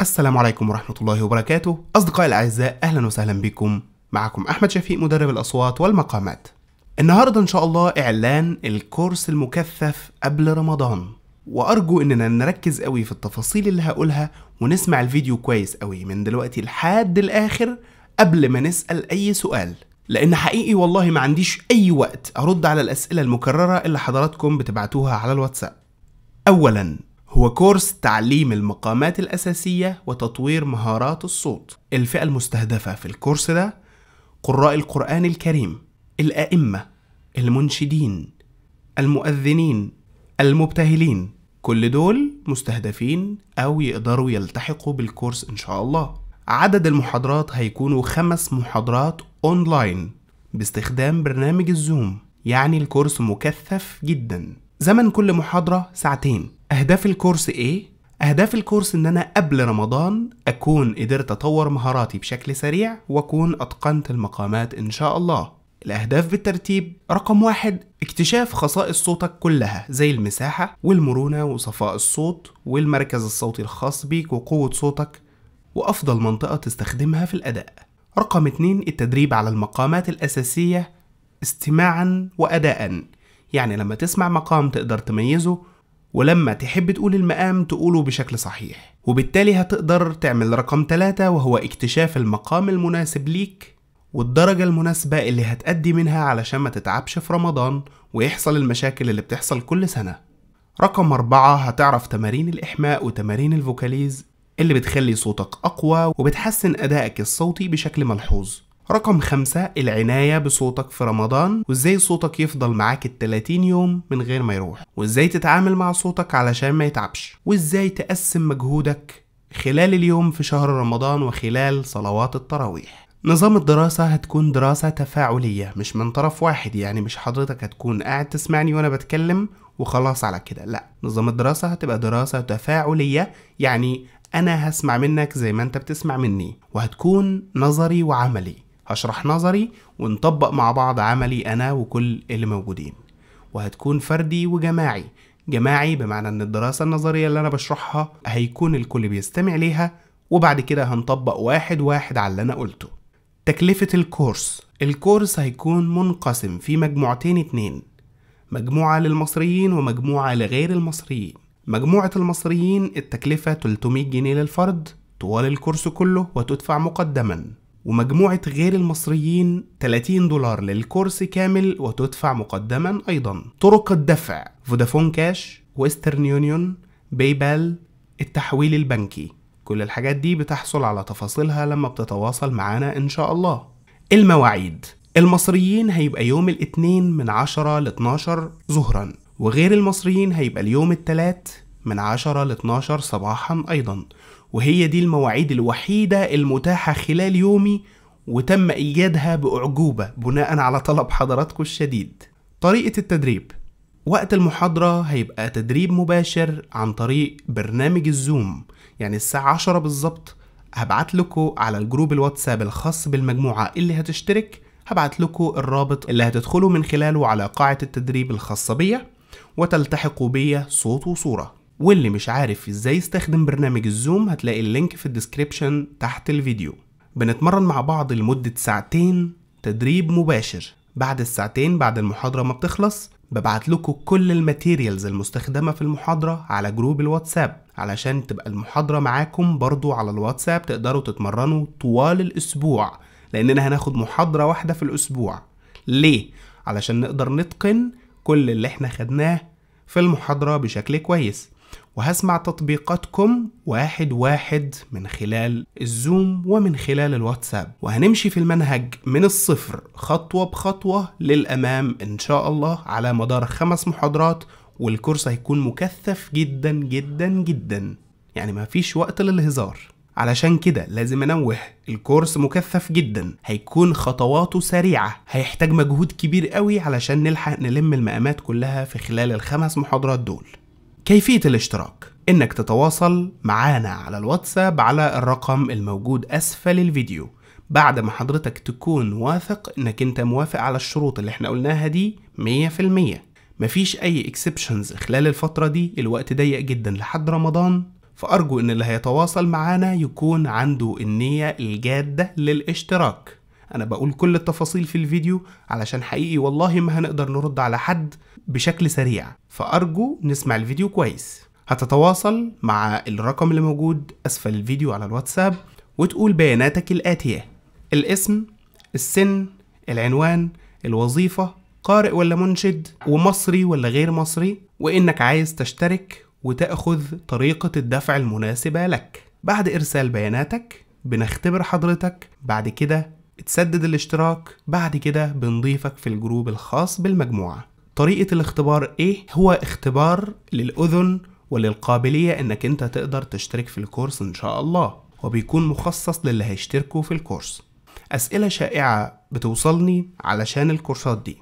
السلام عليكم ورحمة الله وبركاته أصدقائي الأعزاء أهلا وسهلا بكم معكم أحمد شفيق مدرب الأصوات والمقامات النهاردة إن شاء الله إعلان الكورس المكثف قبل رمضان وأرجو إننا نركز قوي في التفاصيل اللي هقولها ونسمع الفيديو كويس قوي من دلوقتي لحد الآخر قبل ما نسأل أي سؤال لأن حقيقي والله ما عنديش أي وقت أرد على الأسئلة المكررة اللي حضراتكم بتبعتوها على الواتساب أولاً هو كورس تعليم المقامات الأساسية وتطوير مهارات الصوت الفئة المستهدفة في الكورس ده قراء القرآن الكريم الأئمة المنشدين المؤذنين المبتهلين كل دول مستهدفين أو يقدروا يلتحقوا بالكورس إن شاء الله عدد المحاضرات هيكونوا خمس محاضرات أونلاين باستخدام برنامج الزوم يعني الكورس مكثف جداً زمن كل محاضرة ساعتين أهداف الكورس إيه؟ أهداف الكورس إن أنا قبل رمضان أكون قدرت أطور مهاراتي بشكل سريع وأكون أتقنت المقامات إن شاء الله الأهداف بالترتيب رقم واحد اكتشاف خصائص صوتك كلها زي المساحة والمرونة وصفاء الصوت والمركز الصوتي الخاص بيك وقوة صوتك وأفضل منطقة تستخدمها في الأداء رقم اتنين التدريب على المقامات الأساسية استماعا وأداء يعني لما تسمع مقام تقدر تميزه ولما تحب تقول المقام تقوله بشكل صحيح وبالتالي هتقدر تعمل رقم ثلاثة وهو اكتشاف المقام المناسب ليك والدرجة المناسبة اللي هتأدي منها علشان ما تتعبش في رمضان ويحصل المشاكل اللي بتحصل كل سنة رقم أربعة هتعرف تمارين الإحماء وتمارين الفوكاليز اللي بتخلي صوتك أقوى وبتحسن أدائك الصوتي بشكل ملحوظ رقم خمسة العناية بصوتك في رمضان وازاي صوتك يفضل معاك ال 30 يوم من غير ما يروح وازاي تتعامل مع صوتك علشان ما يتعبش وازاي تقسم مجهودك خلال اليوم في شهر رمضان وخلال صلوات التراويح نظام الدراسة هتكون دراسة تفاعلية مش من طرف واحد يعني مش حضرتك هتكون قاعد تسمعني وأنا بتكلم وخلاص على كده لا نظام الدراسة هتبقى دراسة تفاعلية يعني أنا هسمع منك زي ما أنت بتسمع مني وهتكون نظري وعملي هشرح نظري ونطبق مع بعض عملي أنا وكل اللي موجودين وهتكون فردي وجماعي جماعي بمعنى ان الدراسة النظرية اللي انا بشرحها هيكون الكل بيستمع ليها وبعد كده هنطبق واحد واحد على اللي انا قلته تكلفة الكورس الكورس هيكون منقسم في مجموعتين اتنين مجموعة للمصريين ومجموعة لغير المصريين مجموعة المصريين التكلفة 300 جنيه للفرد طوال الكورس كله وتدفع مقدما ومجموعة غير المصريين 30 دولار للكورس كامل وتدفع مقدما أيضا طرق الدفع فودافون كاش ويسترن يونيون باي بال التحويل البنكي كل الحاجات دي بتحصل على تفاصيلها لما بتتواصل معانا إن شاء الله المواعيد المصريين هيبقى يوم الاثنين من 10 ل 12 ظهرا وغير المصريين هيبقى اليوم الثلاث من 10 ل 12 صباحا أيضا وهي دي المواعيد الوحيدة المتاحة خلال يومي وتم إيجادها بأعجوبة بناء على طلب حضراتكم الشديد طريقة التدريب وقت المحاضرة هيبقى تدريب مباشر عن طريق برنامج الزوم يعني الساعة عشرة بالظبط هبعت لكم على الجروب الواتساب الخاص بالمجموعة اللي هتشترك هبعت لكم الرابط اللي هتدخلوا من خلاله على قاعة التدريب الخاصة بيا وتلتحقوا بيا صوت وصورة واللي مش عارف ازاي يستخدم برنامج الزوم هتلاقي اللينك في الديسكريبشن تحت الفيديو بنتمرن مع بعض لمدة ساعتين تدريب مباشر بعد الساعتين بعد المحاضرة ما بتخلص ببعت لكم كل الماتيريالز المستخدمة في المحاضرة على جروب الواتساب علشان تبقى المحاضرة معاكم برضو على الواتساب تقدروا تتمرنوا طوال الأسبوع لأننا هناخد محاضرة واحدة في الأسبوع ليه؟ علشان نقدر نتقن كل اللي احنا خدناه في المحاضرة بشكل كويس وهسمع تطبيقاتكم واحد واحد من خلال الزوم ومن خلال الواتساب وهنمشي في المنهج من الصفر خطوة بخطوة للأمام إن شاء الله على مدار خمس محاضرات والكورس هيكون مكثف جدا جدا جدا يعني مفيش وقت للهزار علشان كده لازم انوه الكورس مكثف جدا هيكون خطواته سريعة هيحتاج مجهود كبير قوي علشان نلحق نلم المقامات كلها في خلال الخمس محاضرات دول كيفية الاشتراك إنك تتواصل معانا على الواتساب على الرقم الموجود أسفل الفيديو بعد ما حضرتك تكون واثق إنك أنت موافق على الشروط اللي إحنا قلناها دي 100% مفيش أي اكسبشنز خلال الفترة دي الوقت ضيق جدا لحد رمضان فأرجو إن اللي هيتواصل معانا يكون عنده النية الجادة للاشتراك انا بقول كل التفاصيل في الفيديو علشان حقيقي والله ما هنقدر نرد على حد بشكل سريع فارجو نسمع الفيديو كويس هتتواصل مع الرقم اللي موجود اسفل الفيديو على الواتساب وتقول بياناتك الاتيه الاسم السن العنوان الوظيفه قارئ ولا منشد ومصري ولا غير مصري وانك عايز تشترك وتاخذ طريقه الدفع المناسبه لك بعد ارسال بياناتك بنختبر حضرتك بعد كده تسدد الاشتراك بعد كده بنضيفك في الجروب الخاص بالمجموعة طريقة الاختبار ايه؟ هو اختبار للأذن وللقابلية انك انت تقدر تشترك في الكورس ان شاء الله وبيكون مخصص للي هيشتركوا في الكورس أسئلة شائعة بتوصلني علشان الكورسات دي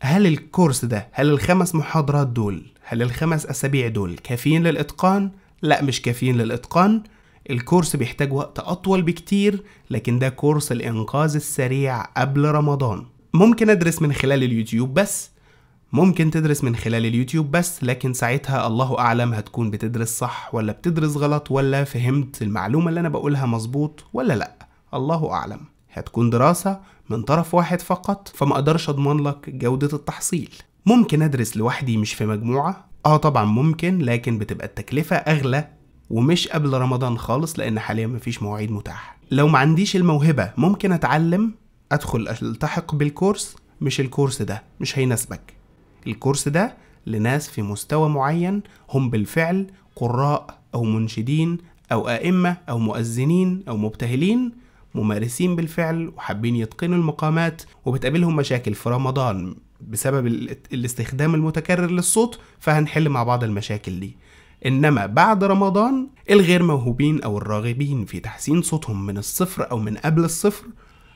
هل الكورس ده هل الخمس محاضرات دول هل الخمس أسابيع دول كافيين للإتقان؟ لا مش كافيين للإتقان الكورس بيحتاج وقت أطول بكتير لكن ده كورس الإنقاذ السريع قبل رمضان ممكن أدرس من خلال اليوتيوب بس ممكن تدرس من خلال اليوتيوب بس لكن ساعتها الله أعلم هتكون بتدرس صح ولا بتدرس غلط ولا فهمت المعلومة اللي أنا بقولها مظبوط ولا لأ الله أعلم هتكون دراسة من طرف واحد فقط فما أقدرش أضمن لك جودة التحصيل ممكن أدرس لوحدي مش في مجموعة؟ آه طبعا ممكن لكن بتبقى التكلفة أغلى ومش قبل رمضان خالص لان حاليا مفيش مواعيد متاحه لو ما عنديش الموهبه ممكن اتعلم ادخل التحق بالكورس مش الكورس ده مش هيناسبك الكورس ده لناس في مستوى معين هم بالفعل قراء او منشدين او ائمه او مؤذنين او مبتهلين ممارسين بالفعل وحابين يتقنوا المقامات وبتقابلهم مشاكل في رمضان بسبب الاستخدام المتكرر للصوت فهنحل مع بعض المشاكل دي إنما بعد رمضان الغير موهوبين أو الراغبين في تحسين صوتهم من الصفر أو من قبل الصفر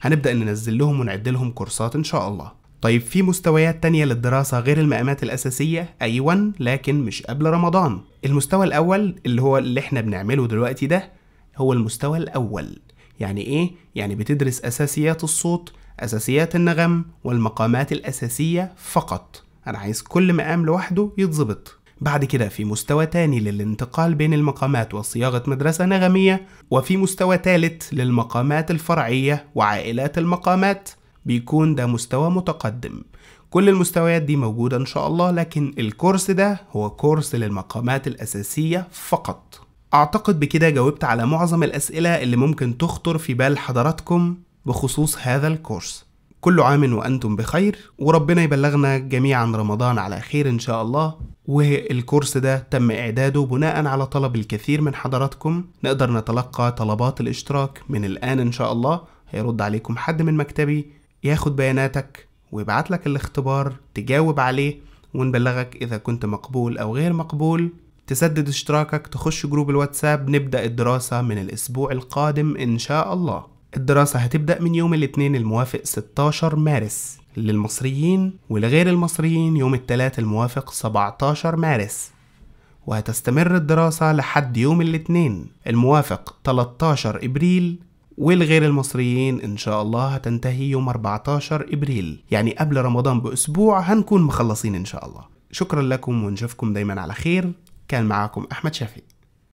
هنبدأ ننزل لهم ونعد لهم كورسات إن شاء الله طيب في مستويات تانية للدراسة غير المقامات الأساسية أيوة لكن مش قبل رمضان المستوى الأول اللي هو اللي احنا بنعمله دلوقتي ده هو المستوى الأول يعني إيه؟ يعني بتدرس أساسيات الصوت أساسيات النغم والمقامات الأساسية فقط أنا عايز كل مقام لوحده يتظبط بعد كده في مستوى تاني للانتقال بين المقامات وصياغة مدرسة نغمية وفي مستوى تالت للمقامات الفرعية وعائلات المقامات بيكون ده مستوى متقدم كل المستويات دي موجودة إن شاء الله لكن الكورس ده هو كورس للمقامات الأساسية فقط أعتقد بكده جاوبت على معظم الأسئلة اللي ممكن تخطر في بال حضراتكم بخصوص هذا الكورس كل عام وأنتم بخير وربنا يبلغنا جميعا رمضان على خير إن شاء الله والكورس ده تم إعداده بناء على طلب الكثير من حضراتكم نقدر نتلقى طلبات الاشتراك من الآن إن شاء الله هيرد عليكم حد من مكتبي ياخد بياناتك ويبعت لك الاختبار تجاوب عليه ونبلغك إذا كنت مقبول أو غير مقبول تسدد اشتراكك تخش جروب الواتساب نبدأ الدراسة من الأسبوع القادم إن شاء الله الدراسة هتبدأ من يوم الاثنين الموافق 16 مارس للمصريين ولغير المصريين يوم الثلاث الموافق 17 مارس وهتستمر الدراسة لحد يوم الاثنين الموافق 13 إبريل والغير المصريين إن شاء الله هتنتهي يوم 14 إبريل يعني قبل رمضان بأسبوع هنكون مخلصين إن شاء الله شكرا لكم ونشوفكم دايما على خير كان معاكم أحمد شفيق